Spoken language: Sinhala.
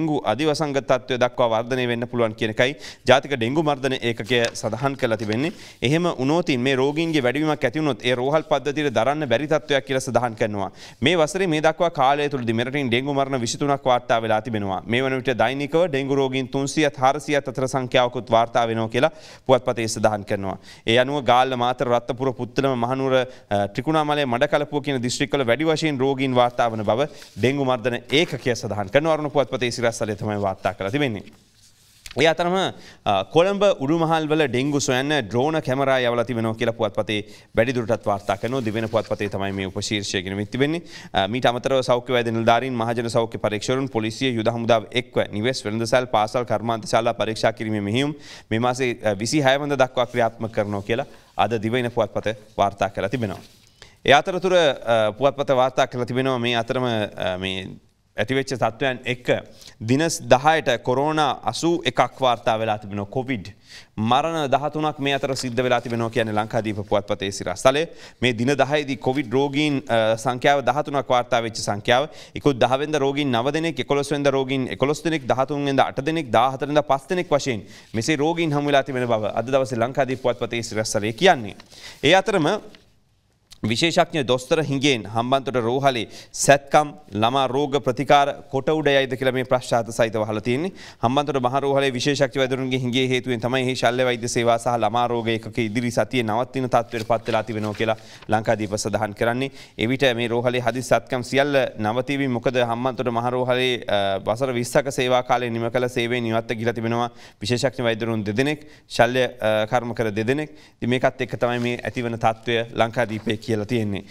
ඩෙංගු අධිවසංග තත්ත්වය දක්වා වර්ධනය වෙන්න පුළුවන් කියන එකයි ජාතික ඩෙංගු මර්ධන ඒකකය සඳහන් කරලා තිබෙන්නේ. එහෙම වුණොතින් මේ රෝගීන්ගේ වැඩිවීමක් ඇති වුණොත් ඒ රෝහල් පද්ධතියට දරන්න බැරි තත්ත්වයක් කියලා සඳහන් කරනවා. මේ වසරේ මේ දක්වා කාලය තුළදී මෙරටින් ඩෙංගු මරණ 23ක් වාර්තා වෙලා තිබෙනවා. මේ වන විට දෛනිකව ඩෙංගු රෝගීන් 300ත් 400ත් අතර සංඛ්‍යාවකුත් වාර්තා වෙනවා කියලා පුවත්පතේ සඳහන් කරනවා. ඒ අනුව ගාල්ල මාතර රත්නපුර පුත්තලම මහනුවර ත්‍රිකුණාමලය මඩකලපුව කියන දිස්ත්‍රික්කවල වැඩි වශයෙන් රෝගීන් වාර්තා වන බව ඩෙංගු මර්ධන ඒකකය සඳහන් කරනවා. අරුණ පුවත්පතේ ගස්සලය තමයි වාර්තා කර තිබෙන්නේ. ඒ අතරම කොළඹ උඩුමහල්වල ඩෙංගු සොයන්න ඩ්‍රෝන කැමරා යවලා තිබෙනවා කියලා පුවත්පතේ වැඩිදුරටත් වාර්තා කරනවා දිවෙන පුවත්පතේ තමයි මේ උපශීර්ෂය ගෙනවිත් තිබෙන්නේ මීට අමතරව සෞඛ්‍ය වැද නිලධාරීන් මහජන සෞඛ්‍ය පරීක්ෂකවරුන් පොලිසිය යුද හමුදාව එක්ව නිවෙස් වෙළඳසැල් පාසල් කර්මාන්තශාලා පරීක්ෂා කිරීමේ මෙහියුම් මේ මාසේ 26 වෙනිදා දක්වා ක්‍රියාත්මක කරනවා කියලා අද දිවෙන පුවත්පත වාර්තා කරලා තිබෙනවා. ඒ අතරතුර පුවත්පත වාර්තා කරලා තිබෙනවා මේ අතරම මේ ඇතිවෙච්ච තත්ත්වයන් එක දිනස් දහයට කොරෝණ අසූ එකක් වාර්තා වෙලා තිබෙන කොවිඩ් මරණ දහතුනක් මේ අතර සිද්ධ වෙලා තිබෙන කියන ලංකාදීප පුවත්පතේ සිරස්තලේ මේ දින දහයිදී කොවිඩ් රෝගීන් සංඛ්‍යාව දහතුනක් වාර්තා වෙච්ච සංඛ්‍යාව ඉකුත් දහවෙන්ද රෝගීන් නව දෙනෙක් එකොළොස්වෙන්ද රෝගීන් එකොළොස් දෙනෙක් දහතුන්වෙන්ද අට දෙනෙක් දාහතරඳ පස් දෙනෙක් වශයෙන් මෙසේ රෝගීන් හමු වෙලා තිබෙන බව අද දවසේ ලංකාදීප පුවත්පතේ සිරස්තලේ කියන්නේ. ඒ අතරම විශේෂඥ දොස්තර හිඟෙන් හම්බන්තොට රෝහලේ සැත්කම් ළමා රෝග ප්‍රතිකාර කොට උඩ යයිද කියලා මේ ප්‍රශ්චාත සහිතව අහලා තියෙන්නේ. හම්බන්තොට මහරෝහලේ විශේෂඥ වෛද්‍යවරුන්ගේ හිඟේ හේතුවෙන් තමයි මේ ශල්‍ය වෛද්‍ය සේවා සහ ළමා රෝග ඒකකයේ ඉදිරි සතියේ නවත්වන තත්ත්වයට පත් වෙලා තිබෙනවා කියලා ලංකාදීප සඳහන් කරන්නේ. එවිට මේ රෝහලේ හදිස් සැත්කම් සියල්ල නවතිවි මොකද හම්බන්තොට මහරෝහලේ වසර 20ක සේවා කාලේ නිම කළ සේවයෙන් ඉවත්ව ගිහිලා තිබෙනවා විශේෂඥ වෛද්‍යවරුන් දෙදෙනෙක් ශල්‍ය කර්මකර දෙදෙනෙක්. ඉතින් මේකත් එක්ක තමයි මේ ඇතිවන තත්ත්වය ලංකාදීපේ la tiene.